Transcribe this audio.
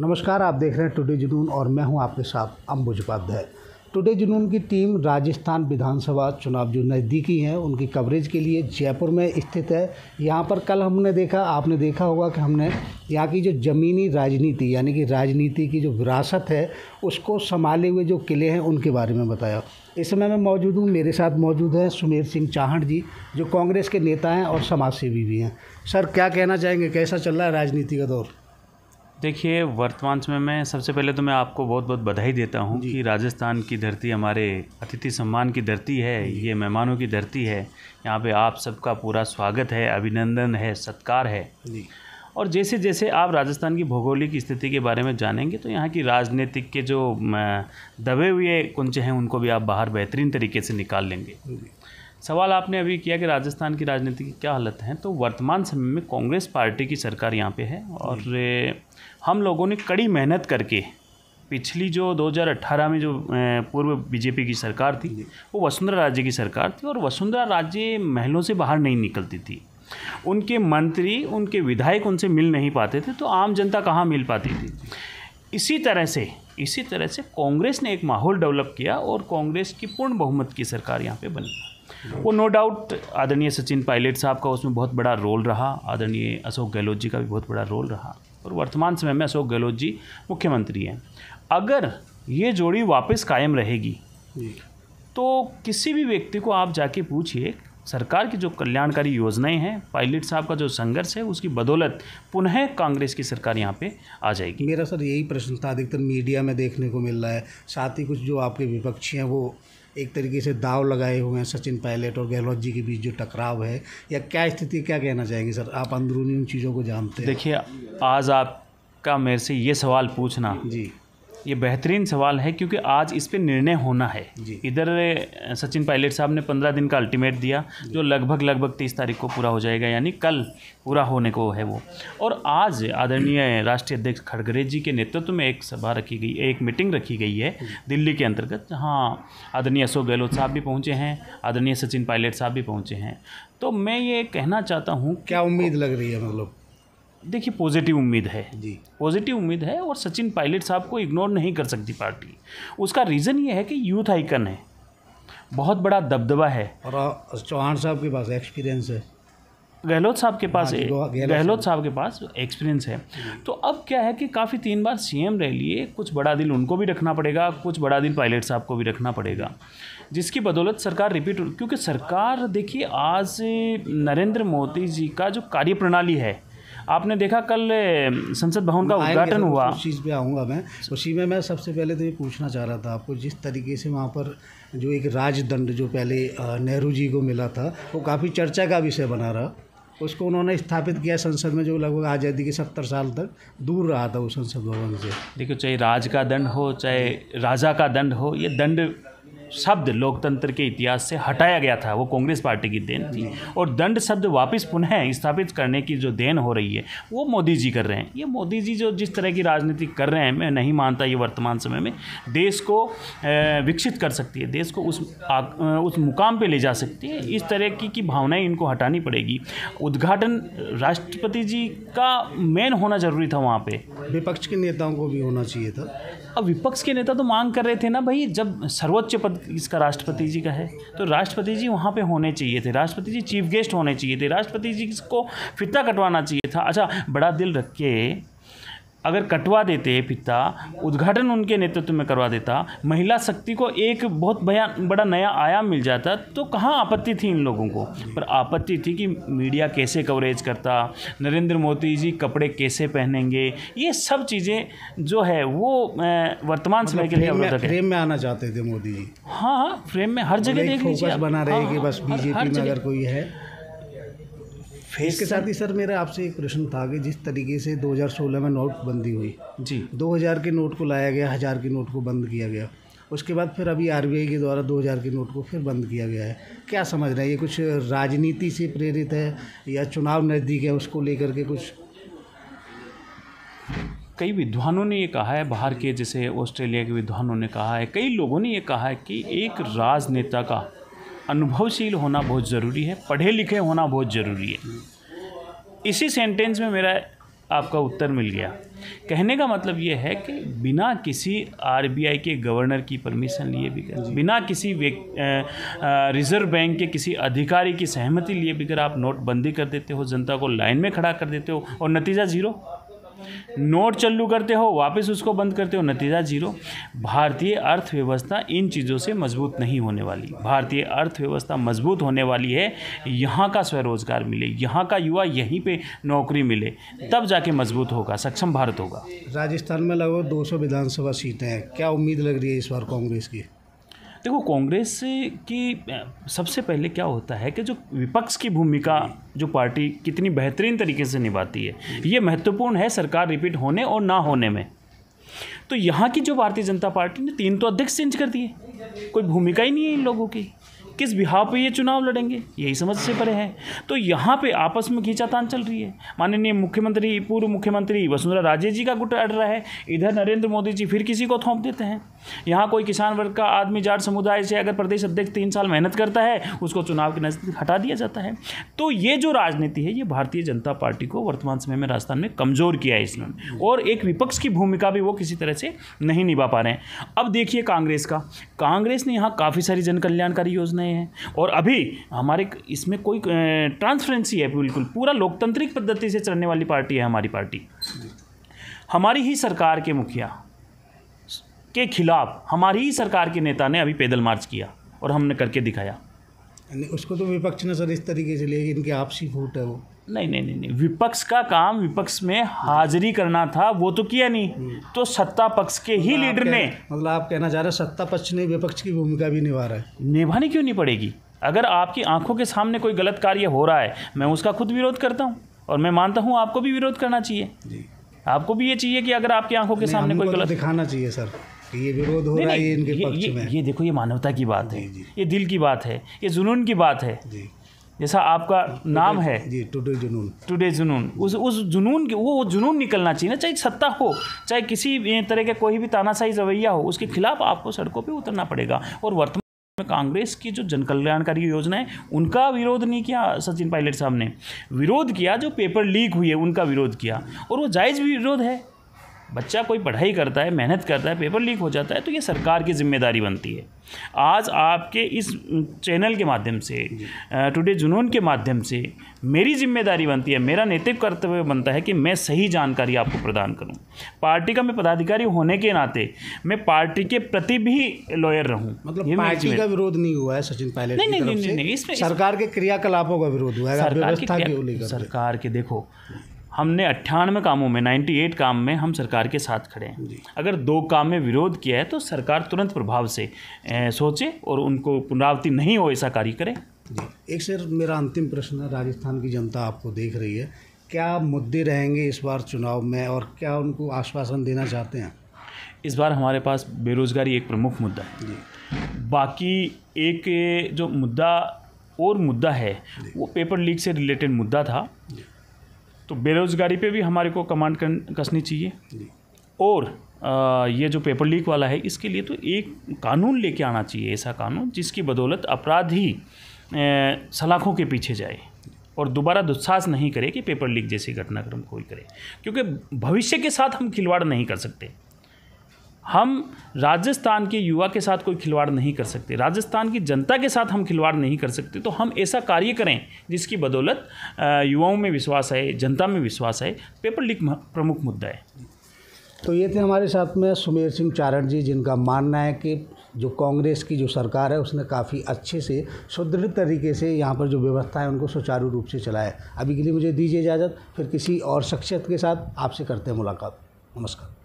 नमस्कार आप देख रहे हैं टुडे जुनून और मैं हूं आपके साथ अम्बुज उपाध्याय टुडे जुनून की टीम राजस्थान विधानसभा चुनाव जो नज़दीकी हैं उनकी कवरेज के लिए जयपुर में स्थित है यहाँ पर कल हमने देखा आपने देखा होगा कि हमने यहाँ की जो ज़मीनी राजनीति यानी कि राजनीति की जो विरासत है उसको संभाले हुए जो किले हैं उनके बारे में बताया इस समय मैं मौजूद हूँ मेरे साथ मौजूद हैं सुमेर सिंह चाहण जी जो कांग्रेस के नेता हैं और समाजसेवी भी हैं सर क्या कहना चाहेंगे कैसा चल रहा है राजनीति का दौर देखिए वर्तमान समय में सबसे पहले तो मैं आपको बहुत बहुत बधाई देता हूँ कि राजस्थान की धरती हमारे अतिथि सम्मान की धरती है ये मेहमानों की धरती है यहाँ पे आप सबका पूरा स्वागत है अभिनंदन है सत्कार है और जैसे जैसे आप राजस्थान की भौगोलिक स्थिति के बारे में जानेंगे तो यहाँ की राजनीतिक के जो दबे हुए कुंचे हैं उनको भी आप बाहर बेहतरीन तरीके से निकाल लेंगे सवाल आपने अभी किया कि राजस्थान की राजनीति की क्या हालत है तो वर्तमान समय में कांग्रेस पार्टी की सरकार यहाँ पे है और हम लोगों ने कड़ी मेहनत करके पिछली जो 2018 में जो पूर्व बीजेपी की सरकार थी वो वसुंधरा राज्य की सरकार थी और वसुंधरा राज्य महलों से बाहर नहीं निकलती थी उनके मंत्री उनके विधायक उनसे मिल नहीं पाते थे तो आम जनता कहाँ मिल पाती थी इसी तरह से इसी तरह से कांग्रेस ने एक माहौल डेवलप किया और कांग्रेस की पूर्ण बहुमत की सरकार यहाँ पे बनी वो नो डाउट आदरणीय सचिन पायलट साहब का उसमें बहुत बड़ा रोल रहा आदरणीय अशोक गहलोत जी का भी बहुत बड़ा रोल रहा और वर्तमान समय में अशोक गहलोत जी मुख्यमंत्री हैं अगर ये जोड़ी वापस कायम रहेगी तो किसी भी व्यक्ति को आप जाके पूछिए सरकार की जो कल्याणकारी योजनाएं हैं पायलट साहब का जो संघर्ष है उसकी बदौलत पुनः कांग्रेस की सरकार यहाँ पे आ जाएगी मेरा सर यही प्रश्न था अधिकतर मीडिया में देखने को मिल रहा है साथ ही कुछ जो आपके विपक्षी हैं वो एक तरीके से दाव लगाए हुए हैं सचिन पायलट और गहलोत जी के बीच जो टकराव है या क्या स्थिति क्या कहना चाहेंगे सर आप अंदरूनी उन चीज़ों को जानते हैं देखिए आज आपका मेरे से ये सवाल पूछना जी ये बेहतरीन सवाल है क्योंकि आज इस पर निर्णय होना है इधर सचिन पायलट साहब ने पंद्रह दिन का अल्टीमेट दिया जो लगभग लगभग तीस तारीख को पूरा हो जाएगा यानी कल पूरा होने को है वो और आज आदरणीय राष्ट्रीय अध्यक्ष खड़गरे जी के नेतृत्व में एक सभा रखी गई एक मीटिंग रखी गई है दिल्ली के अंतर्गत जहाँ आदरणीय अशोक गहलोत साहब भी पहुँचे हैं आदरणीय सचिन पायलट साहब भी पहुँचे हैं तो मैं ये कहना चाहता हूँ क्या उम्मीद लग रही है मतलब देखिए पॉजिटिव उम्मीद है जी पॉजिटिव उम्मीद है और सचिन पायलट साहब को इग्नोर नहीं कर सकती पार्टी उसका रीज़न ये है कि यूथ आइकन है बहुत बड़ा दबदबा है और चौहान साहब के पास एक्सपीरियंस है गहलोत साहब के पास हाँ गहलोत साहब के पास एक्सपीरियंस है तो अब क्या है कि काफ़ी तीन बार सीएम रह लिए कुछ बड़ा दिल उनको भी रखना पड़ेगा कुछ बड़ा दिल पायलट साहब को भी रखना पड़ेगा जिसकी बदौलत सरकार रिपीट क्योंकि सरकार देखिए आज नरेंद्र मोदी जी का जो कार्यप्रणाली है आपने देखा कल संसद भवन का उद्घाटन तो हुआ उस चीज़ पे आऊँगा मैं उसी में मैं सबसे पहले तो ये पूछना चाह रहा था आपको जिस तरीके से वहाँ पर जो एक राजदंड जो पहले नेहरू जी को मिला था वो काफ़ी चर्चा का विषय बना रहा उसको उन्होंने स्थापित किया संसद में जो लगभग आज़ादी के सत्तर साल तक दूर रहा था वो संसद भवन से देखिए चाहे राज का दंड हो चाहे राजा का दंड हो ये दंड शब्द लोकतंत्र के इतिहास से हटाया गया था वो कांग्रेस पार्टी की देन थी और दंड शब्द वापस पुनः स्थापित करने की जो देन हो रही है वो मोदी जी कर रहे हैं ये मोदी जी जो जिस तरह की राजनीति कर रहे हैं मैं नहीं मानता ये वर्तमान समय में देश को विकसित कर सकती है देश को उस आ, उस मुकाम पर ले जा सकती है इस तरह की, की भावनाएँ इनको हटानी पड़ेगी उद्घाटन राष्ट्रपति जी का मेन होना जरूरी था वहाँ पर विपक्ष के नेताओं को भी होना चाहिए था अब विपक्ष के नेता तो मांग कर रहे थे ना भाई जब सर्वोच्च पद इसका राष्ट्रपति जी का है तो राष्ट्रपति जी वहाँ पे होने चाहिए थे राष्ट्रपति जी चीफ गेस्ट होने चाहिए थे राष्ट्रपति जी को फिता कटवाना चाहिए था अच्छा बड़ा दिल रख के अगर कटवा देते पिता उद्घाटन उनके नेतृत्व में करवा देता महिला शक्ति को एक बहुत बया बड़ा नया आयाम मिल जाता तो कहाँ आपत्ति थी इन लोगों को पर आपत्ति थी कि मीडिया कैसे कवरेज करता नरेंद्र मोदी जी कपड़े कैसे पहनेंगे ये सब चीज़ें जो है वो वर्तमान समय के लिए मतलब फ्रेम में आना चाहते थे मोदी जी हाँ हाँ फ्रेम में हर जगह मतलब देख लीजिए बना रहे हाँ, कि हाँ, बस बीजेपी में अगर कोई है फेस इसके साथ ही सर मेरा आपसे एक प्रश्न था कि जिस तरीके से 2016 में नोट बंदी हुई जी 2000 के नोट को लाया गया हज़ार के नोट को बंद किया गया उसके बाद फिर अभी आर के द्वारा 2000 के नोट को फिर बंद किया गया है क्या समझ रहे हैं ये कुछ राजनीति से प्रेरित है या चुनाव नज़दीक है उसको लेकर के कुछ कई विद्वानों ने ये कहा है बाहर के जैसे ऑस्ट्रेलिया के विद्वानों ने कहा है कई लोगों ने ये कहा है कि एक राजनेता का अनुभवशील होना बहुत ज़रूरी है पढ़े लिखे होना बहुत ज़रूरी है इसी सेंटेंस में मेरा आपका उत्तर मिल गया कहने का मतलब ये है कि बिना किसी आरबीआई के गवर्नर की परमिशन लिए बिगर बिना किसी रिजर्व बैंक के किसी अधिकारी की सहमति लिए बिगर आप नोटबंदी कर देते हो जनता को लाइन में खड़ा कर देते हो और नतीजा ज़ीरो नोट चल्लू करते हो वापस उसको बंद करते हो नतीजा जीरो भारतीय अर्थव्यवस्था इन चीज़ों से मजबूत नहीं होने वाली भारतीय अर्थव्यवस्था मजबूत होने वाली है यहाँ का स्वरोजगार मिले यहाँ का युवा यहीं पे नौकरी मिले तब जाके मजबूत होगा सक्षम भारत होगा राजस्थान में लगभग दो विधानसभा सीटें हैं क्या उम्मीद लग रही है इस बार कांग्रेस की देखो कांग्रेस की सबसे पहले क्या होता है कि जो विपक्ष की भूमिका जो पार्टी कितनी बेहतरीन तरीके से निभाती है ये महत्वपूर्ण है सरकार रिपीट होने और ना होने में तो यहाँ की जो भारतीय जनता पार्टी ने तीन तो अध्यक्ष चेंज कर दिए कोई भूमिका ही नहीं है इन लोगों की किस बिहाव पे ये चुनाव लड़ेंगे यही समझ से परे है तो यहाँ पे आपस में खींचातान चल रही है माननीय मुख्यमंत्री पूर्व मुख्यमंत्री वसुंधरा राजे जी का गुट अड़ रहा है इधर नरेंद्र मोदी जी फिर किसी को थोप देते हैं यहाँ कोई किसान वर्ग का आदमी जाट समुदाय से अगर प्रदेश अध्यक्ष तीन साल मेहनत करता है उसको चुनाव के नज़दीक हटा दिया जाता है तो ये जो राजनीति है ये भारतीय जनता पार्टी को वर्तमान समय में राजस्थान में कमज़ोर किया है इसमें और एक विपक्ष की भूमिका भी वो किसी तरह से नहीं निभा पा रहे हैं अब देखिए कांग्रेस का कांग्रेस ने यहाँ काफ़ी सारी जनकल्याणकारी योजनाएं नए हैं और अभी हमारे इसमें कोई ट्रांसपेरेंसी है बिल्कुल पूरा लोकतांत्रिक पद्धति से चलने वाली पार्टी है हमारी पार्टी हमारी ही सरकार के मुखिया के खिलाफ हमारी ही सरकार के नेता ने अभी पैदल मार्च किया और हमने करके दिखाया उसको तो विपक्ष ने सर इस तरीके से लिया इनके आपसी फूट है वो नहीं नहीं नहीं नहीं विपक्ष का काम विपक्ष में हाजिरी करना था वो तो किया नहीं हम्म। तो सत्ता पक्ष के ही मतलब लीडर ने मतलब आप कहना चाह रहे सत्ता पक्ष ने विपक्ष की भूमिका भी निभा रहा है निभानी क्यों नहीं पड़ेगी अगर आपकी आंखों के सामने कोई गलत कार्य हो रहा है मैं उसका खुद विरोध करता हूँ और मैं मानता हूँ आपको भी विरोध करना चाहिए आपको भी ये चाहिए कि अगर आपकी आंखों के सामने कोई तो गलत दिखाना चाहिए सर ये विरोध हो रहा है इनके पक्ष में ये देखो ये मानवता की बात है ये दिल की बात है ये जुनून की बात है जैसा आपका नाम है जी टुडे जुनून टुडे जुनून उस उस जुनून के वो जुनून निकलना चाहिए ना चाहे सत्ता हो चाहे किसी तरह के कोई भी तानाशाही रवैया हो उसके खिलाफ आपको सड़कों पर उतरना पड़ेगा और वर्तमान में कांग्रेस की जो जनकल्याणकारी योजना है उनका विरोध नहीं किया सचिन पायलट साहब ने विरोध किया जो पेपर लीक हुई है उनका विरोध किया और वो जायज़ विरोध है बच्चा कोई पढ़ाई करता है मेहनत करता है पेपर लीक हो जाता है तो ये सरकार की जिम्मेदारी बनती है आज आपके इस चैनल के माध्यम से टुडे जुनून के माध्यम से मेरी जिम्मेदारी बनती है मेरा नैतिक कर्तव्य बनता है कि मैं सही जानकारी आपको प्रदान करूं पार्टी का मैं पदाधिकारी होने के नाते मैं पार्टी के प्रति भी लॉयर रहूं मतलब पार्टी का विरोध नहीं हुआ है सचिन पायलट नहीं नहीं नहीं इसमें सरकार के क्रियाकलापों का विरोध हुआ है सरकार के देखो हमने अट्ठानवे कामों में 98 काम में हम सरकार के साथ खड़े हैं अगर दो काम में विरोध किया है तो सरकार तुरंत प्रभाव से ए, सोचे और उनको पुनरावृत्ति नहीं हो ऐसा कार्य करे एक सर मेरा अंतिम प्रश्न है राजस्थान की जनता आपको देख रही है क्या मुद्दे रहेंगे इस बार चुनाव में और क्या उनको आश्वासन देना चाहते हैं इस बार हमारे पास बेरोज़गारी एक प्रमुख मुद्दा है बाकी एक जो मुद्दा और मुद्दा है वो पेपर लीक से रिलेटेड मुद्दा था तो बेरोज़गारी पे भी हमारे को कमांड कसनी चाहिए और आ, ये जो पेपर लीक वाला है इसके लिए तो एक कानून लेके आना चाहिए ऐसा कानून जिसकी बदौलत अपराधी सलाखों के पीछे जाए और दोबारा दुस्साहस नहीं करे कि पेपर लीक जैसी घटनाक्रम कोई करे क्योंकि भविष्य के साथ हम खिलवाड़ नहीं कर सकते हम राजस्थान के युवा के साथ कोई खिलवाड़ नहीं कर सकते राजस्थान की जनता के साथ हम खिलवाड़ नहीं कर सकते तो हम ऐसा कार्य करें जिसकी बदौलत युवाओं में विश्वास है जनता में विश्वास है पेपर लीक प्रमुख मुद्दा है तो ये थे हमारे साथ में सुमेर सिंह चारण जी जिनका मानना है कि जो कांग्रेस की जो सरकार है उसने काफ़ी अच्छे से सुदृढ़ तरीके से यहाँ पर जो व्यवस्था है उनको सुचारू रूप से चलाया है अभी के लिए मुझे दीजिए इजाज़त फिर किसी और शख्सियत के साथ आपसे करते हैं मुलाकात नमस्कार